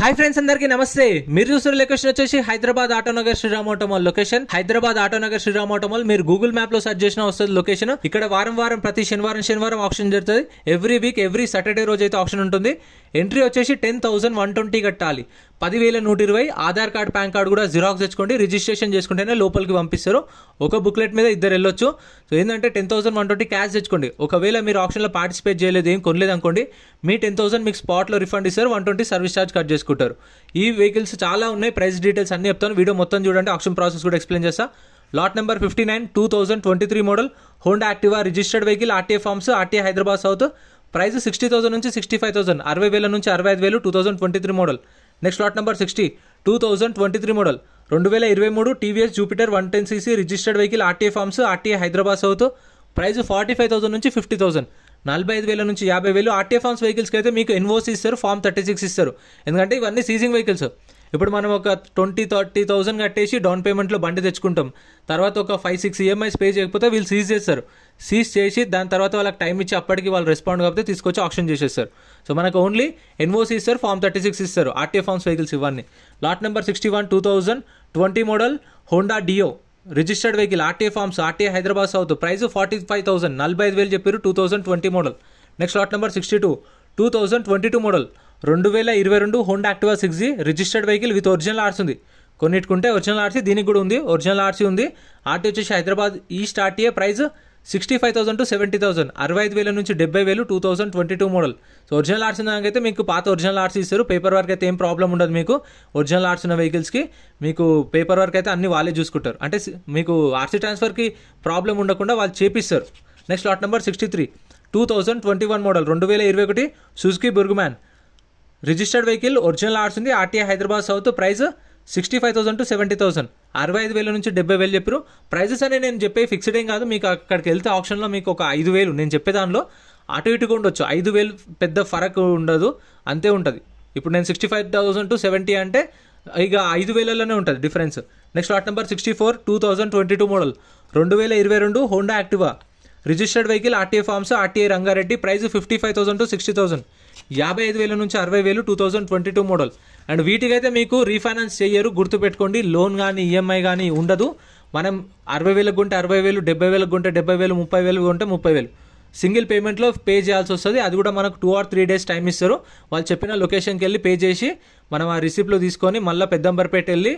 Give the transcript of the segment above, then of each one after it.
hi friends అందరికీ నమస్తే మీరు చూసిన లొకేషన్ వచ్చేసి Hyderabad Autonagar Sriram auto mall location Hyderabad Autonagar Sriram auto mall మీరు గూగుల్ మ్యాప్ లో సెర్చ్ చేసిన వస్తుంది లొకేషన్ ఇక్కడ వారం వారం ప్రతి శనివారం శనివారం ఆప్షన్ జరుగుతుంది ఎవ్రీ వీక్ ఎవ్రీ సాటర్డే రోజు అయితే ఆప్షన్ ఉంటుంది ఎంట్రీ వచ్చేసి టెన్ థౌసండ్ వన్ ట్వంటీ కట్టాలి పదివేల నూట ఇరవై ఆధార్ కార్డ్ పాన్ కార్డ్ కూడా జిరాక్స్ తెచ్చుకోండి రిజిస్ట్రేషన్ చేసుకుంటేనే లోపలికి పంపిస్తారు ఒక బుక్లెట్ మీద ఇద్దరు వెళ్ళొచ్చు సో ఏంటంటే ten thousand one twenty cash తెచ్చుకోండి ఒకవేళ మీరు ఆప్షన్లో పార్టిసిపేట్ చేయలేదు ఏం కొనలేదు అనుకోండి మీ టెన్ థౌసండ్ మీకు స్పాట్లో రిఫండ్ ఇస్తారు one twenty service charge cut చేసుకుంటారు ఈ వెహికల్స్ చాలా ఉన్నాయి ప్రైస్ డీటెయిల్స్ అన్ని చెప్తాను వీడియో మొత్తం చూడండి ఆప్షన్ ప్రాసెస్ కూడా ఎక్స్ప్లెయిన్ చేస్తా lot number fifty nine two thousand twenty three model Honda Activa registered vehicle RTA forms RTA Hyderabad south price sixty thousand నుంచి సిక్స్టీ ఫైవ్ థౌసండ్ అరవై వేల నుంచి అరవై ఐదు వేలు two thousand twenty three model next lot number sixty two thousand twenty three model రెండు వేల ఇరవై మూడు TVS Jupiter one ten CC registered vehicle RTA forms RTA Hyderabad south price forty five thousand నుంచి ఫిఫ్టీ థౌసండ్ నలభై ఐదు వేల నుంచి యాభై వేలు ఆర్టీఏ ఫార్మ్స్ వెహికల్స్కి అయితే మీకు ఎన్ఓసి ఇస్తారు ఫామ్ థర్టీ సిక్స్ ఇస్తారు ఎందుకంటే ఇవన్నీ సీజింగ్ వెహికల్స్ ఇప్పుడు మనం ఒక ట్వంటీ థర్టీ థౌసండ్ కట్టేసి డౌన్ పేమెంట్లో బండి తెచ్చుకుంటాం తర్వాత ఒక ఫైవ్ సిక్స్ ఈఎంఐస్ పే చేయకపోతే వీళ్ళు సీజ్ చేస్తారు సీజ్ చేసి దాని తర్వాత వాళ్ళకి టైం ఇచ్చి అప్పటికి వాళ్ళు రెస్పాండ్ కాకపోతే తీసుకొచ్చి ఆప్షన్ చేసేస్తారు సో మనకు ఓన్లీ ఎన్ఓసి ఇస్తారు ఫామ్ థర్టీ సిక్స్ ఇస్తారు ఆర్టీఏ ఫార్మ్స్ వెహికల్స్ ఇవన్నీ lot number sixty one two thousand twenty model Honda Dio registered vehicle RTA forms RTA Hyderabad south price forty five thousand నలభై ఐదు వేలు చెప్పారు two thousand twenty model next lot number sixty two two thousand twenty two model రెండు వేల ఇరవై రెండు Honda Activa six G registered vehicle with original RC ఉంది కొన్నిటికుంటే ఒరిజినల్ ఆర్సీ దీనికి కూడా ఉంది ఒరిజినల్ ఆర్సీ ఉంది ఆర్టీ వచ్చేసి Hyderabad east RTA price sixty five thousand to seventy thousand అరవై ఐదు వేల నుంచి డెబ్బై వేలు two thousand twenty two model so original ఆర్ట్స్ అయితే మీకు పాత ఒరిజినల్ ఆర్ట్స్ ఇస్తారు పేపర్ వర్క్ అయితే ఏం ప్రాబ్లం ఉండదు మీకు ఒరిజినల్ ఆర్ట్స్ ఉన్న వెహికల్స్కి మీకు పేపర్ వర్క్ అయితే అన్ని వాళ్ళే చూసుకుంటారు అంటే మీకు ఆర్సీ ట్రాన్స్ఫర్కి ప్రాబ్లం ఉండకుండా వాళ్ళు చేపిస్తారు next lot number sixty three two thousand twenty one model రెండు వేల ఇరవై ఒకటి Suzuki Burgman registered vehicle original ఆర్ట్స్ ఉంది RTI Hyderabad south price sixty five thousand to seventy thousand అరవై ఐదు వేల నుంచి డెబ్బై వేలు చెప్పారు ప్రైజెస్ అనే నేను చెప్పే ఫిక్స్డ్ ఏం కాదు మీకు అక్కడికి వెళ్తే ఆప్షన్లో మీకు ఒక ఐదు వేలు నేను చెప్పే దానిలో అటు ఇటుగా ఉండొచ్చు ఐదు వేలు పెద్ద ఫరక్ ఉండదు అంతే ఉంటుంది ఇప్పుడు నేను sixty five thousand to seventy అంటే ఇక ఐదు వేలలోనే ఉంటుంది difference next lot number sixty four two thousand twenty two model రెండు వేల ఇరవై రెండు Honda Activa registered vehicle RTA forms RTA Rangareddy price fifty five thousand to sixty thousand యాభై ఐదు వేల నుంచి అరవై వేలు two thousand twenty two model and వీటికైతే మీకు రీఫైనాన్స్ చేయరు గుర్తుపెట్టుకోండి లోన్ కానీ ఈఎంఐ e కానీ ఉండదు మనం అరవై వేలకు కొంటే అరవై వేలు డెబ్బై వేలకు కొంటే డెబ్బై వేలు ముప్పై వేలు కొంటే ముప్పై వేలు సింగిల్ పేమెంట్లో పే చేయాల్సి వస్తుంది అది కూడా మనకు two or three days time ఇస్తారు వాళ్ళు చెప్పిన లొకేషన్కి వెళ్ళి పే చేసి మనం ఆ రిసిప్ట్లో తీసుకొని మళ్ళీ పెద్దంబర్పేట వెళ్ళి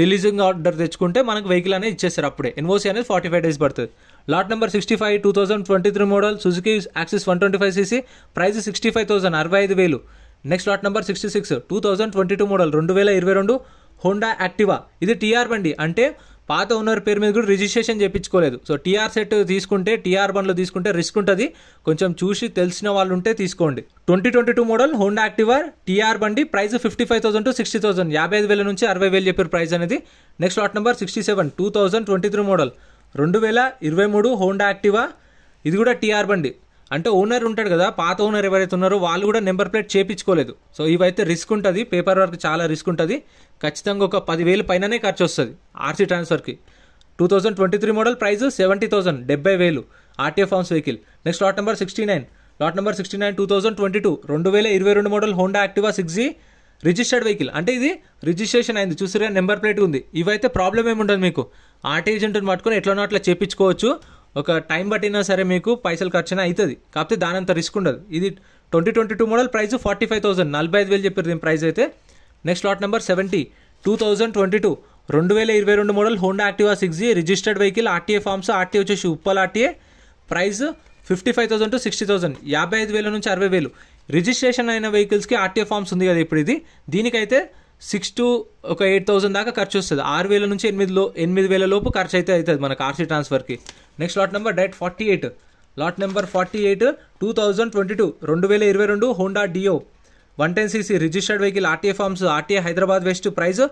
రిలీజింగ్ ఆర్డర్ తెచ్చుకుంటే మనకు వెహికల్ అనేది ఇచ్చేస్తారు అప్పుడే ఎన్ఓసీ అనేది ఫార్టీ ఫైవ్ డేస్ పడుతుంది lot number sixty five two thousand twenty three model Suzuki Access one twenty five CC price sixty five thousand అరవై ఐదు వేలు next lot number sixty six two thousand twenty two model రెండు వేల ఇరవై రెండు Honda Activa ఇది TR బండి అంటే పాత ఓనర్ పేరు మీద కూడా రిజిస్ట్రేషన్ చేయించుకోలేదు సో టీఆర్ సెట్ తీసుకుంటే టీఆర్ బండ్లో తీసుకుంటే రిస్క్ ఉంటుంది కొంచెం చూసి తెలిసిన వాళ్ళు ఉంటే తీసుకోండి twenty twenty two model Honda Activa TR బండి price fifty five thousand to sixty thousand యాభై ఐదు వేల నుంచి అరవై వేలు చెప్పారు ప్రైస్ అనేది next lot number sixty seven two thousand twenty three model రెండు వేల ఇరవై మూడు హోండా యాక్టివా ఇది కూడా టీఆర్ బండి అంటే ఓనర్ ఉంటాడు కదా పాత ఓనర్ ఎవరైతే ఉన్నారో వాళ్ళు కూడా నెంబర్ ప్లేట్ చేపించుకోలేదు సో ఇవైతే రిస్క్ ఉంటుంది పేపర్ వర్క్ చాలా రిస్క్ ఉంటుంది ఖచ్చితంగా ఒక పదివేలు పైననే ఖర్చు వస్తుంది ఆర్సీ ట్రాన్స్ఫర్కి two thousand twenty three model price seventy thousand డెబ్బై వేలు RTF forms vehicle next lot number sixty nine lot number sixty nine two thousand twenty two రెండు వేల ఇరవై రెండు model Honda Activa six G registered vehicle అంటే ఇది registration అయింది చూసిరా నెంబర్ ప్లేట్ ఉంది ఇవైతే ప్రాబ్లం ఏమి ఉండదు మీకు ఆర్ట్ ఏజెంట్ని పట్టుకొని ఎట్లనో అట్లా చేపించుకోవచ్చు ఒక టైం పట్టినా సరే మీకు పైసలు ఖర్చున అవుతుంది కాకపోతే దానంత రిస్క్ ఉండదు ఇది twenty twenty two model price forty five thousand నలభై ఐదు వేలు చెప్పారు దీని ప్రైస్ అయితే next lot number seventy two thousand twenty two రెండు వేల ఇరవై రెండు model Honda Activa six G registered vehicle RTA forms RTA వచ్చేసి Uppal RTA price fifty five thousand to sixty thousand యాభై ఐదు వేల నుంచి అరవై వేలు రిజిస్ట్రేషన్ అయిన వెహికల్స్కి ఆర్టీఏ ఫార్మ్స్ ఉంది కదా ఇప్పుడు ఇది దీనికైతే సిక్స్ టు ఒక ఎయిట్ థౌసండ్ దాకా ఖర్చు వస్తుంది ఆరు వేల నుంచి ఎనిమిది లో ఎనిమిది వేల లోపు ఖర్చు అయితే అవుతుంది మనకు ఆర్సీ ట్రాన్స్ఫర్కి నెక్స్ట్ లాట్ నెంబర్ డైట్ forty eight lot number forty eight two thousand twenty two రెండు వేల ఇరవై రెండు Honda Dio one ten CC registered vehicle RTA forms RTA Hyderabad west price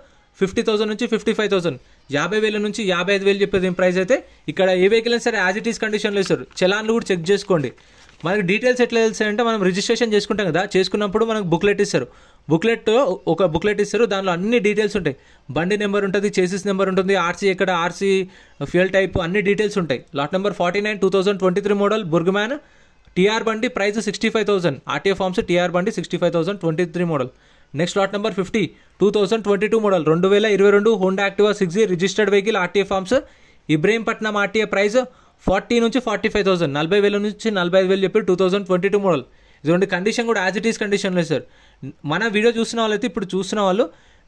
fifty thousand నుంచి ఫిఫ్టీ ఫైవ్ థౌసండ్ యాభై వేల నుంచి యాభై ఐదు వేలు చెప్పేది ప్రైస్ అయితే ఇక్కడ ఏ వెహికల్ అయినా సరే యాజ్ ఇట్ ఈస్ కండిషన్లో ఇస్తారు చలాన్లు కూడా చెక్ చేసుకోండి మనకు డీటెయిల్స్ ఎట్లా అంటే మనం రిజిస్ట్రేషన్ చేసుకుంటాం కదా చేసుకున్నప్పుడు మనకు బుక్లెట్ ఇస్తారు బుక్లెట్ ఒక బుక్లెట్ ఇస్తారు దానిలో అన్ని డీటెయిల్స్ ఉంటాయి బండి నెంబర్ ఉంటుంది చేసిస్ నెంబర్ ఉంటుంది ఆర్సీ ఎక్కడ ఆర్సీ ఫ్యూల్ టైప్ అన్ని డీటెయిల్స్ ఉంటాయి lot number forty nine two thousand twenty three model Burgman TR బండి price sixty five thousand RTA forms TR బండి sixty five thousand twenty three model next lot number fifty two thousand twenty two model రెండు వేల ఇరవై రెండు Honda Activa six G registered vehicle RTA forms Ibrahimpatnam RTA price forty నుంచి forty five thousand నలభై వేల నుంచి నలభై ఐదు వేలు చెప్పి two thousand twenty two model ఇటువంటి కండిషన్ కూడా యాజ్ ఇట్ ఈస్ కండిషన్ లేదు సార్ మన వీడియో చూసిన వాళ్ళైతే ఇప్పుడు చూసిన వాళ్ళు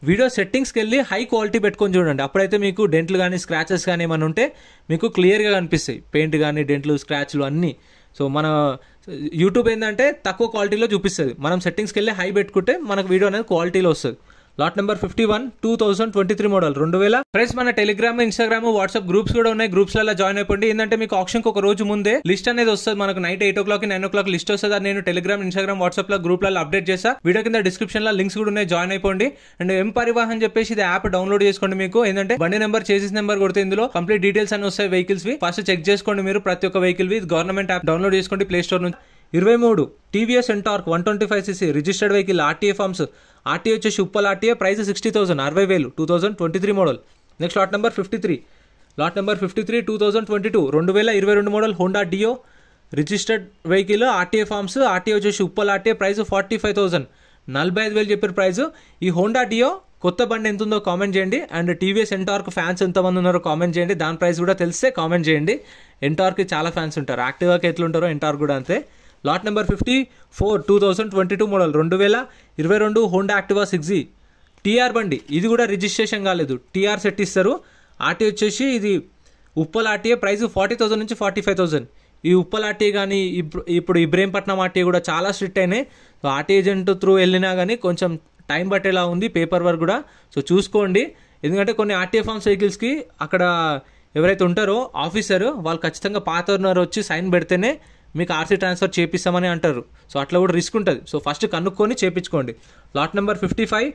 వీడియో సెట్టింగ్స్కి వెళ్ళి హై క్వాలిటీ పెట్టుకొని చూడండి అప్పుడైతే మీకు డెంట్లు కానీ స్క్రాచెస్ కానీ ఏమైనా ఉంటే మీకు క్లియర్గా కనిపిస్తాయి పెయింట్ కానీ డెంట్లు స్క్రాచ్లు అన్నీ సో మన యూట్యూబ్ ఏంటంటే తక్కువ క్వాలిటీలో చూపిస్తుంది మనం సెట్టింగ్స్కి వెళ్ళి హై పెట్టుకుంటే మనకు వీడియో అనేది క్వాలిటీలో వస్తుంది lot number fifty one two thousand twenty three model రెండు వేల ఫ్రెండ్స్ మన టెలిగ్రామ్ ఇన్స్టాగ్రామ్ వాట్సాప్ గ్రూప్స్ కూడా ఉన్నాయి గ్రూప్స్ లలో జాయిన్ అయిపోండి ఏంటంటే మీకు ఆప్షన్ ఒక రోజు ముందే లిస్ట్ అనేది వస్తుంది మనకు night eight o'clock nine o'clock list వస్తుంది నేను టెలిగ్రామ్ ఇన్స్టాగ్రామ్ వాట్సాప్ లో గ్రూప్ లలో అప్డేట్ చేసా వీడియో కింద డిస్క్రిప్షన్ లో లింక్స్ కూడా ఉన్నాయి జాయిన్ అయిపోండి అండ్ ఎం పరివాహన్ చెప్పేసి ఇది యాప్ డౌన్లోడ్ చేసుకోండి మీకు ఏంటంటే బండి నెంబర్ చేసిన నెంబర్ కొడితే ఇందులో కంప్లీట్ డీటెయిల్స్ అని వస్తాయి వెహికల్స్ వి ఫస్ట్ చెక్ చేసుకోండి మీరు ప్రతి ఒక్క వెహికల్ వి గవర్నమెంట్ యాప్ డౌన్లోడ్ చేసుకోండి ప్లే స్టోర్ నుంచి ఇరవై మూడు TVS Ntorq one twenty five CC registered vehicle RTA forms RTA వచ్చేసి Uppal RTA price sixty thousand అరవై వేలు two thousand twenty three model next lot number fifty three lot number fifty three two thousand twenty two రెండు వేల ఇరవై రెండు model Honda Dio registered vehicle RTA forms RTA వచ్చేసి Uppal RTA price forty five thousand నలభై ఐదు వేలు చెప్పిన price ఈ హోండా డియో కొత్త బండి ఎంత ఉందో కామెంట్ చేయండి అండ్ టీవీఎస్ ఎంటార్క్ ఫ్యాన్స్ ఎంతమంది ఉన్నారో కామెంట్ చేయండి దాని ప్రైస్ కూడా తెలిస్తే కామెంట్ చేయండి ఎంటార్క్ చాలా ఫ్యాన్స్ ఉంటారు యాక్టివ్గా ఎట్లుంటారో ఎంటార్క్ కూడా అంతే lot number fifty four two thousand twenty two model రెండు వేల ఇరవై రెండు Honda Activa six G TR బండి ఇది కూడా రిజిస్ట్రేషన్ కాలేదు టీఆర్ సెట్ ఇస్తారు ఆర్టీ వచ్చేసి ఇది Uppal RTA price forty thousand నుంచి ఫార్టీ ఫైవ్ థౌసండ్ ఈ ఉప్పల్ ఆర్టీఏ కానీ ఇప్పుడు ఇప్పుడు ఇబ్రహీంపట్నం ఆర్టీఏ కూడా చాలా స్ట్రిక్ట్ అయినాయి సో ఆర్టీ ఏజెంట్ త్రూ వెళ్ళినా కానీ కొంచెం టైం పట్టేలా ఉంది పేపర్ వర్క్ కూడా సో చూసుకోండి ఎందుకంటే కొన్ని ఆర్టీఏ ఫామ్స్ వెహికల్స్కి అక్కడ ఎవరైతే ఉంటారో ఆఫీసర్ వాళ్ళు ఖచ్చితంగా పాత ఓనర్ వచ్చి సైన్ పెడితేనే మీకు ఆర్సీ ట్రాన్స్ఫర్ చేపిస్తామని అంటారు సో అట్లా కూడా రిస్క్ ఉంటుంది సో ఫస్ట్ కనుక్కొని చేపించుకోండి lot number fifty five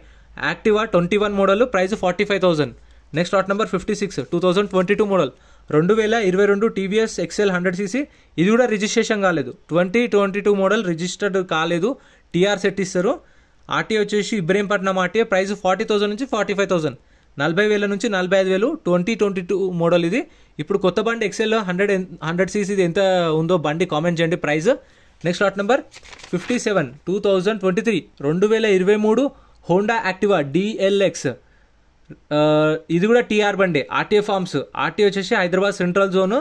Activa twenty one model price forty five thousand next lot number fifty six two thousand twenty two model రెండు వేల ఇరవై రెండు టీవీఎస్ ఎక్సెల్ హండ్రెడ్ సీసీ ఇది కూడా రిజిస్ట్రేషన్ కాలేదు twenty twenty two model registered కాలేదు TR set ఇస్తారు RT వచ్చేసి Ibrahimpatnam RTA price forty thousand నుంచి ఫార్టీ ఫైవ్ థౌసండ్ నలభై వేల నుంచి నలభై ఐదు వేలు ట్వంటీ ట్వంటీ టూ మోడల్ ఇది ఇప్పుడు కొత్త బండి ఎక్సెల్ హండ్రెడ్ హండ్రెడ్ సీసీది ఎంత ఉందో బండి కామెంట్ చేయండి price next lot number fifty seven two thousand twenty three రెండు వేల ఇరవై మూడు హోండా యాక్టివా డిఎల్ఎక్స్ ఇది కూడా టీఆర్ బండి ఆర్టీఏ ఫార్మ్స్ ఆర్టీఏ వచ్చేసి Hyderabad central zone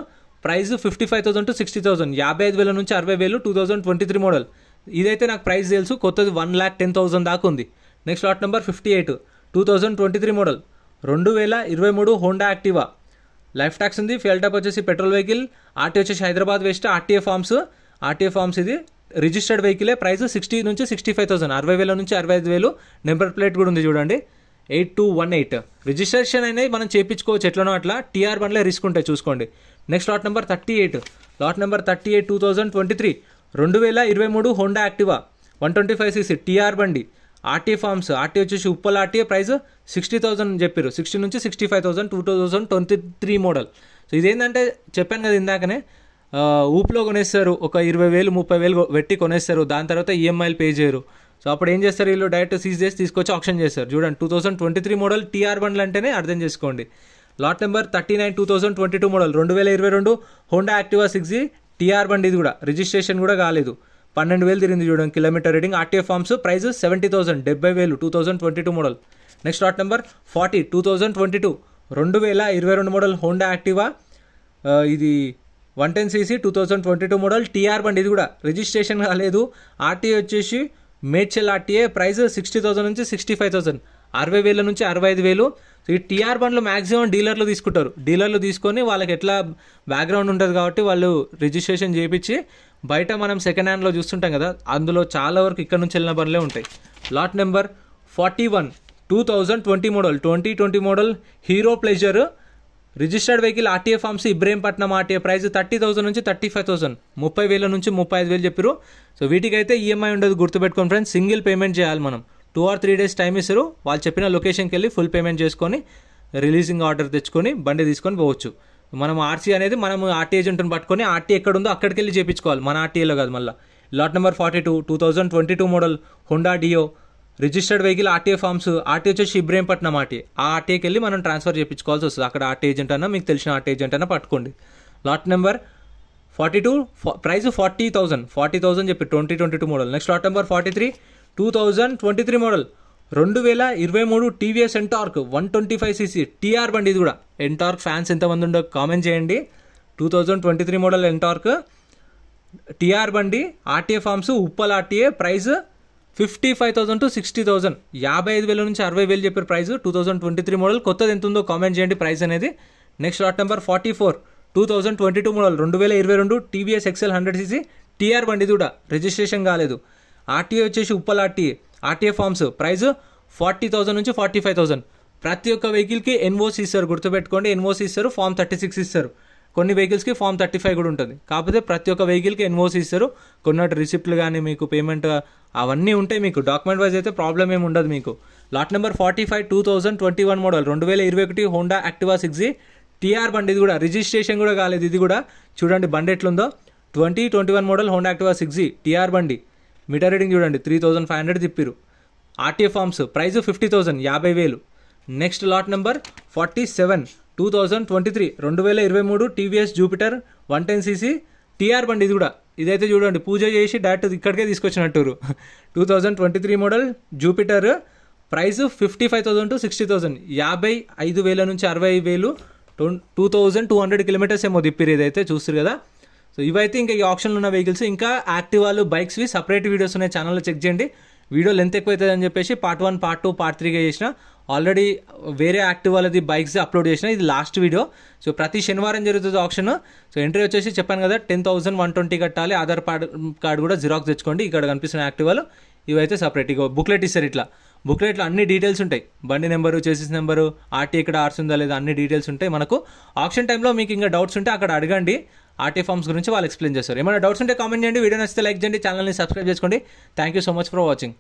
price fifty five thousand to sixty thousand యాభై ఐదు వేల నుంచి అరవై వేలు two thousand twenty three model ఇదైతే నాకు ప్రైస్ తెలుసు కొత్తది వన్ ల్యాక్ టెన్ థౌసండ్ దాకా ఉంది next lot number fifty eight two thousand twenty three model రెండు వేల ఇరవై మూడు హోండా యాక్టివా లైఫ్ ట్యాక్స్ ఉంది ఫ్యూల్ ట్యాప్ వచ్చేసి పెట్రోల్ వెహికల్ ఆర్టీ వచ్చేసి Hyderabad west RTA forms RTA forms ఇది రిజిస్టర్డ్ వెహికలే ప్రైస్ సిక్స్టీ నుంచి సిక్స్టీ ఫైవ్ థౌసండ్ అరవై వేల నుంచి అరవై ఐదు వేలు నెంబర్ ప్లేట్ కూడా ఉంది చూడండి eight two one eight registration అనేది మనం చేయించుకోవచ్చు ఎట్లనో అట్లా టీఆర్ బండ్లే రిస్క్ ఉంటాయి చూసుకోండి next lot number thirty eight lot number thirty eight two thousand twenty three రెండు వేల ఇరవై మూడు Honda Activa one twenty five CC TR బండి ఆర్టీ ఫార్మ్స్ ఆర్టీ వచ్చేసి Uppal RT price sixty thousand చెప్పారు సిక్స్టీ నుంచి sixty five thousand two thousand twenty three model so ఇదేంటంటే చెప్పాను కదా ఇందాకనే ఊపిలో కొనేస్తారు ఒక ఇరవై వేలు ముప్పై వేలు పెట్టి కొనేస్తారు దాని తర్వాత ఈఎంఐలు e పే చేయరు సో అప్పుడు ఏం చేస్తారు వీళ్ళు డైరెక్ట్ సీజ్ చేసి తీసుకొచ్చి ఆప్షన్ చేస్తారు చూడండి two thousand twenty three model TR బండ్లు అంటేనే అర్థం చేసుకోండి lot number thirty nine two thousand twenty two model రెండు వేల ఇరవై రెండు Honda Activa six G TR బండి ఇది కూడా రిజిస్ట్రేషన్ కూడా కాలేదు పన్నెండు వేలు తిరిగింది చూడండి kilometre reading RTF farms price seventy thousand డెబ్బై వేలు two thousand twenty two model next lot number forty two thousand twenty two రెండు వేల ఇరవై రెండు మోడల్ హోండా యాక్టివా ఇది one ten CC two thousand twenty two model TR బండి ఇది కూడా రిజిస్ట్రేషన్ కాలేదు ఆర్టీఏ వచ్చేసి Medchal RTA price sixty thousand నుంచి సిక్స్టీ ఫైవ్ థౌసండ్ అరవై వేల నుంచి అరవై ఐదు వేలు ఈ టీఆర్ బండ్లు మాక్సిమం డీలర్లు తీసుకుంటారు డీలర్లు తీసుకొని వాళ్ళకి ఎట్లా బ్యాక్గ్రౌండ్ ఉంటుంది కాబట్టి వాళ్ళు రిజిస్ట్రేషన్ చేయించి బయట మనం సెకండ్ హ్యాండ్లో చూస్తుంటాం కదా అందులో చాలా వరకు ఇక్కడ నుంచి వెళ్ళిన బండ్లే ఉంటాయి lot number forty one two thousand twenty model twenty twenty model Hero Pleasure registered vehicle RTA forms Ibrahimpatnam RTA price thirty thousand నుంచి థర్టీ ఫైవ్ థౌసండ్ ముప్పై వేల నుంచి ముప్పై ఐదు వేలు చెప్పారు సో వీటికి అయితే ఈఎంఐ e ఉండదు గుర్తుపెట్టుకోండి ఫ్రెండ్స్ సింగిల్ పేమెంట్ చేయాలి మనం two or three days time ఇస్తారు వాళ్ళు చెప్పిన లొకేషన్కి వెళ్ళి ఫుల్ పేమెంట్ చేసుకొని రిలీజింగ్ ఆర్డర్ తెచ్చుకొని బండి తీసుకొని పోవచ్చు మనం ఆర్సీ అనేది మనం ఆర్టీ ఏజెంట్ని పట్టుకొని ఆర్టీ ఎక్కడ ఉందో అక్కడికి వెళ్ళి చేయించుకోవాలి మన ఆర్టీఏలో కాదు మళ్ళీ lot number forty two two thousand twenty two model Honda Dio registered vehicle RTA farms RT వచ్చేసి ఇబ్రహీంపట్నం ఆర్టీ ఆ ఆర్టీకి వెళ్ళి మనం ట్రాన్స్ఫర్ చేయించుకోవాల్సి వస్తుంది అక్కడ ఆర్టీ ఏజెంట్ అన్నా మీకు తెలిసిన ఆర్టీ ఏజెంట్ అయినా పట్టుకోండి lot number forty two price forty thousand forty thousand చెప్పి twenty twenty two model next lot number forty three two thousand twenty three model రెండు వేల ఇరవై మూడు TVS Ntorq one twenty five CC TR బండి ఇది కూడా ఎంటార్క్ ఫ్యాన్స్ ఎంతమంది ఉండో కామెంట్ చేయండి two thousand twenty three model Ntorq TR బండి RTA farms Uppal RTA price fifty five thousand to sixty thousand యాభై ఐదు వేల నుంచి అరవై వేలు చెప్పారు price two thousand twenty three model కొత్తది ఎంత ఉందో కామెంట్ చేయండి ప్రైస్ అనేది next lot number forty four two thousand twenty two model రెండు వేల ఇరవై రెండు TVS XL hundred CC TR బండి కూడా రిజిస్ట్రేషన్ కాలేదు ఆర్టీఏ వచ్చేసి Uppal RTA RTA farms price forty thousand నుంచి ఫార్టీ ఫైవ్ థౌసండ్ ప్రతి ఒక్క వెహికల్కి ఎన్ఓసి ఇస్తారు గుర్తుపెట్టుకోండి ఎన్ఓసి ఇస్తారు ఫామ్ థర్టీ సిక్స్ ఇస్తారు కొన్ని వెహికల్స్కి ఫామ్ థర్టీ ఫైవ్ కూడా ఉంటుంది కాకపోతే ప్రతి ఒక్క వెహికల్కి ఎన్ఓసి ఇస్తారు కొన్నట్టు రిసిప్ట్లు కానీ మీకు పేమెంట్ అవన్నీ ఉంటాయి మీకు డాక్యుమెంట్ వైజ్ అయితే ప్రాబ్లం ఏమి ఉండదు మీకు lot number forty five two thousand twenty one model రెండు వేల ఇరవై ఒకటి హోండా యాక్టివా సిక్స్ టీఆర్ బండి ఇది కూడా రిజిస్ట్రేషన్ కూడా కాలేదు ఇది కూడా చూడండి బండి ఎట్లుందో twenty twenty one model Honda Activa six TR బండి మీటర్ రీడింగ్ చూడండి త్రీ థౌజండ్ ఫైవ్ హండ్రెడ్ తిప్పిరు RTA farms price fifty thousand యాభై వేలు next lot number forty seven two thousand twenty three రెండు వేల ఇరవై మూడు TVS Jupiter one ten CC TR బండి ఇది కూడా ఇదైతే చూడండి పూజ చేసి డైరెక్ట్ ఇక్కడికే తీసుకొచ్చినట్టు two thousand twenty three model Jupiter price fifty five thousand to sixty thousand యాభై ఐదు వేల నుంచి అరవై వేలు two thousand two hundred kilometres ఏమో తిప్పిరు ఇదైతే చూస్తారు కదా సో ఇవైతే ఇంకా ఈ ఆప్షన్లు ఉన్న వెహికల్స్ ఇంకా యాక్టివాలు బైక్స్వి సపరేట్ వీడియోస్ ఉన్నాయి ఛానల్లో చెక్ చేయండి వీడియో లెంత్ ఎక్కువ అవుతుందని చెప్పేసి part one part two part త్రీగా చేసిన ఆల్రెడీ వేరే యాక్టివ్ వాళ్ళది బైక్స్ అప్లోడ్ చేసిన ఇది లాస్ట్ వీడియో సో ప్రతి శనివారం జరుగుతుంది ఆప్షన్ సో ఎంట్రీ వచ్చేసి చెప్పాను కదా టెన్ థౌసండ్ వన్ ట్వంటీ కట్టాలి ఆధార్ కార్డ్ కూడా జిరాక్స్ తెచ్చుకోండి ఇక్కడ కనిపిస్తున్న యాక్టివాలు ఇవైతే సపరేట్ ఇక బుక్లెట్ ఇస్తారు ఇట్లా బుక్లెట్లో అన్ని డీటెయిల్స్ ఉంటాయి బండి నెంబరు చేసిస్ నెంబరు ఆర్టీ ఇక్కడ ఆర్స్ ఉందా లేదా అన్ని డీటెయిల్స్ ఉంటాయి మనకు ఆప్షన్ టైంలో మీకు ఇంకా డౌట్స్ ఉంటే అక్కడ అడగండి ఆర్టీ ఫార్మ్స్ గురించి వాళ్ళు ఎక్స్ప్లెయిన్ చేస్తారు ఏమైనా డౌట్స్ ఉంటే కామెంట్ చేయండి వీడియో నచ్చితే లైక్ చేయండి ఛానల్ని సబ్స్క్రైబ్ చేసుకోండి thank you so much for watching